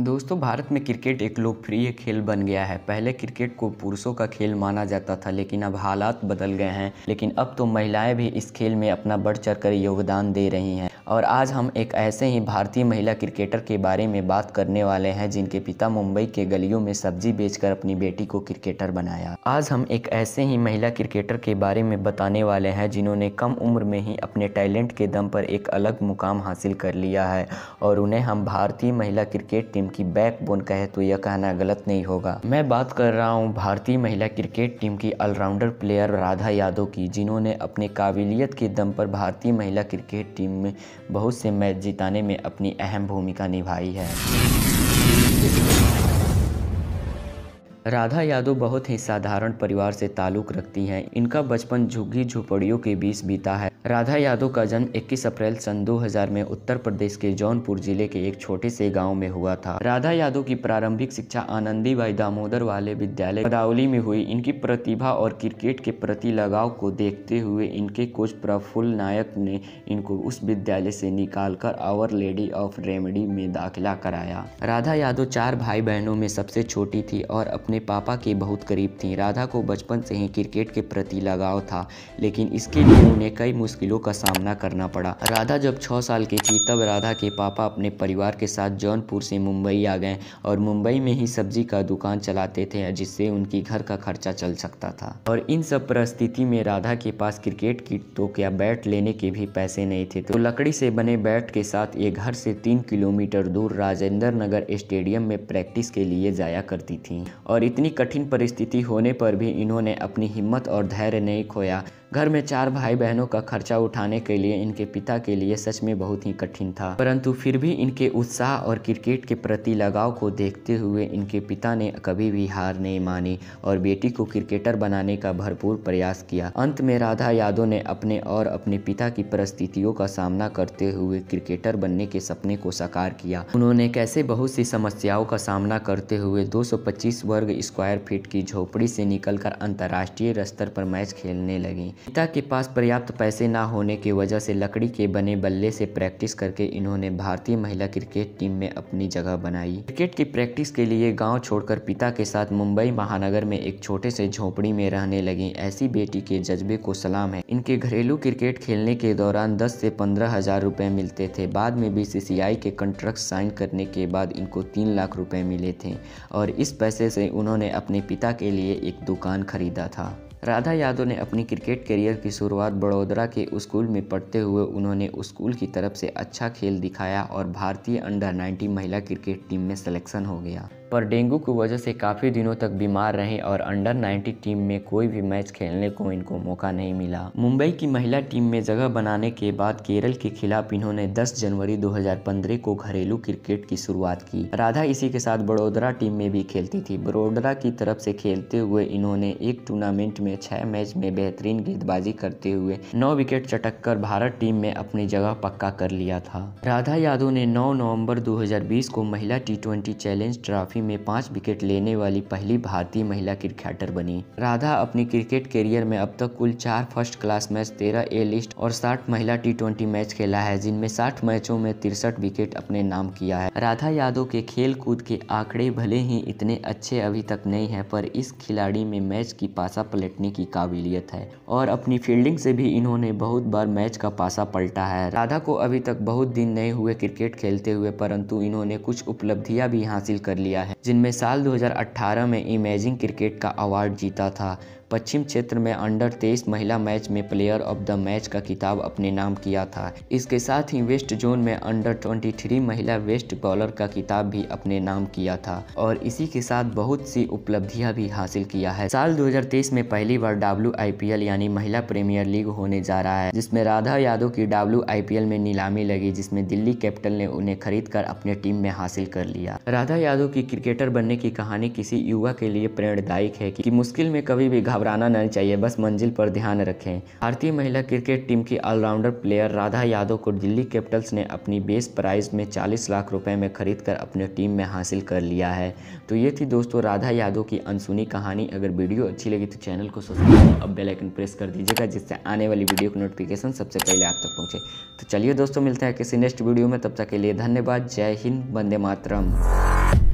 दोस्तों भारत में क्रिकेट एक लोकप्रिय खेल बन गया है पहले क्रिकेट को पुरुषों का खेल माना जाता था लेकिन अब हालात बदल गए हैं लेकिन अब तो महिलाएं भी इस खेल में अपना बढ़ चढ़ कर योगदान दे रही हैं और आज हम एक ऐसे ही भारतीय महिला क्रिकेटर के बारे में बात करने वाले हैं जिनके पिता मुंबई के गलियों में सब्जी बेचकर अपनी बेटी को क्रिकेटर बनाया आज हम एक ऐसे ही महिला क्रिकेटर के बारे में बताने वाले हैं जिन्होंने कम उम्र में ही अपने टैलेंट के दम पर एक अलग मुकाम हासिल कर लिया है और उन्हें हम भारतीय महिला क्रिकेट टीम की बैक बोन कहे तो यह कहना गलत नहीं होगा मैं बात कर रहा हूँ भारतीय महिला क्रिकेट टीम की ऑलराउंडर प्लेयर राधा यादव की जिन्होंने अपने काबिलियत के दम पर भारतीय महिला क्रिकेट टीम में बहुत से मैच जिताने में अपनी अहम भूमिका निभाई है राधा यादव बहुत ही साधारण परिवार से ताल्लुक रखती हैं इनका बचपन झुग्गी झुपड़ियों के बीच बीता है राधा यादव का जन्म 21 अप्रैल सन 2000 में उत्तर प्रदेश के जौनपुर जिले के एक छोटे से गांव में हुआ था राधा यादव की प्रारंभिक शिक्षा आनंदी बाई दामोदर वाले विद्यालय पदावली में हुई इनकी प्रतिभा और क्रिकेट के प्रति लगाव को देखते हुए इनके कोच प्रफुल्ल नायक ने इनको उस विद्यालय से निकाल कर आवर लेडी ऑफ रेमेडी में दाखिला कराया राधा यादव चार भाई बहनों में सबसे छोटी थी और अपने अपने पापा के बहुत करीब थीं राधा को बचपन से ही क्रिकेट के प्रति लगाव था लेकिन इसके लिए उन्हें कई मुश्किलों का सामना करना पड़ा राधा जब छः साल की थी तब राधा के पापा अपने परिवार के साथ जौनपुर से मुंबई आ गए और मुंबई में ही सब्जी का दुकान चलाते थे जिससे उनकी घर का खर्चा चल सकता था और इन सब परिस्थिति में राधा के पास क्रिकेट की तो क्या बैट लेने के भी पैसे नहीं थे तो लकड़ी से बने बैट के साथ ये घर से तीन किलोमीटर दूर राजेंद्र नगर स्टेडियम में प्रैक्टिस के लिए जाया करती थी और और इतनी कठिन परिस्थिति होने पर भी इन्होंने अपनी हिम्मत और धैर्य नहीं खोया घर में चार भाई बहनों का खर्चा उठाने के लिए इनके पिता के लिए सच में बहुत ही कठिन था परंतु फिर भी इनके उत्साह और क्रिकेट के प्रति लगाव को देखते हुए इनके पिता ने कभी भी हार नहीं मानी और बेटी को क्रिकेटर बनाने का भरपूर प्रयास किया अंत में राधा यादव ने अपने और अपने पिता की परिस्थितियों का सामना करते हुए क्रिकेटर बनने के सपने को साकार किया उन्होंने कैसे बहुत सी समस्याओं का सामना करते हुए 225 वर्ग स्क्वायर फीट की झोपड़ी से निकलकर अंतर्राष्ट्रीय स्तर पर मैच खेलने लगी पिता के पास पर्याप्त पैसे ना होने की वजह से लकड़ी के बने बल्ले से प्रैक्टिस करके इन्होंने भारतीय महिला क्रिकेट टीम में अपनी जगह बनाई क्रिकेट की प्रैक्टिस के लिए गांव छोड़कर पिता के साथ मुंबई महानगर में एक छोटे से झोपड़ी में रहने लगी ऐसी बेटी के जज्बे को सलाम है इनके घरेलू क्रिकेट खेलने के दौरान दस से पंद्रह हजार रुपये मिलते थे बाद में बीसीसीआई के कंट्रैक्ट साइन करने के बाद इनको तीन लाख रुपये मिले थे और इस पैसे से उन्होंने अपने पिता के लिए एक दुकान खरीदा था राधा यादव ने अपनी क्रिकेट करियर की शुरुआत बड़ोदरा के स्कूल में पढ़ते हुए उन्होंने स्कूल की तरफ से अच्छा खेल दिखाया और भारतीय अंडर 19 महिला क्रिकेट टीम में सिलेक्शन हो गया पर डेंगू की वजह से काफ़ी दिनों तक बीमार रहे और अंडर 90 टीम में कोई भी मैच खेलने को इनको मौका नहीं मिला मुंबई की महिला टीम में जगह बनाने के बाद केरल के खिलाफ इन्होंने 10 जनवरी 2015 को घरेलू क्रिकेट की शुरुआत की राधा इसी के साथ बड़ोदरा टीम में भी खेलती थी बड़ोदरा की तरफ से खेलते हुए इन्होंने एक टूर्नामेंट में छह मैच में बेहतरीन गेंदबाजी करते हुए नौ विकेट चटक कर भारत टीम में अपनी जगह पक्का कर लिया था राधा यादव ने नौ नवम्बर दो को महिला टी चैलेंज ट्रॉफी में पांच विकेट लेने वाली पहली भारतीय महिला क्रिकेटर बनी राधा अपने क्रिकेट करियर में अब तक कुल चार फर्स्ट क्लास मैच तेरह ए लिस्ट और साठ महिला टी मैच खेला है जिनमें साठ मैचों में तिरसठ विकेट अपने नाम किया है राधा यादव के खेल कूद के आंकड़े भले ही इतने अच्छे अभी तक नहीं है पर इस खिलाड़ी में मैच की पासा पलटने की काबिलियत है और अपनी फील्डिंग से भी इन्होंने बहुत बार मैच का पासा पलटा है राधा को अभी तक बहुत दिन नहीं हुए क्रिकेट खेलते हुए परंतु इन्होंने कुछ उपलब्धियां भी हासिल कर लिया है है जिनमें साल 2018 में इमेजिंग क्रिकेट का अवार्ड जीता था पश्चिम क्षेत्र में अंडर तेईस महिला मैच में प्लेयर ऑफ द मैच का किताब अपने नाम किया था इसके साथ ही वेस्ट जोन में अंडर 23 महिला वेस्ट बॉलर का किताब भी अपने नाम किया था और इसी के साथ बहुत सी उपलब्धियां भी हासिल किया है साल 2023 में पहली बार डब्ल्यू यानी महिला प्रीमियर लीग होने जा रहा है जिसमें राधा यादव की डब्ल्यू में नीलामी लगी जिसमें दिल्ली कैपिटल ने उन्हें खरीद कर अपने टीम में हासिल कर लिया राधा यादव की क्रिकेटर बनने की कहानी किसी युवा के लिए प्रेरणादायक है की मुश्किल में कभी भी घबराना नहीं चाहिए बस मंजिल पर ध्यान रखें भारतीय महिला क्रिकेट टीम की ऑलराउंडर प्लेयर राधा यादव को दिल्ली कैपिटल्स ने अपनी बेस प्राइस में 40 लाख रुपए में खरीद कर अपने टीम में हासिल कर लिया है तो ये थी दोस्तों राधा यादव की अनसुनी कहानी अगर वीडियो अच्छी लगी तो चैनल को सब्सक्राइब अब बेलाइकन प्रेस कर दीजिएगा जिससे आने वाली वीडियो की नोटिफिकेशन सबसे पहले आप तक पहुँचे तो चलिए दोस्तों मिलते हैं किसी नेक्स्ट वीडियो में तब तक के लिए धन्यवाद जय हिंद वंदे मातरम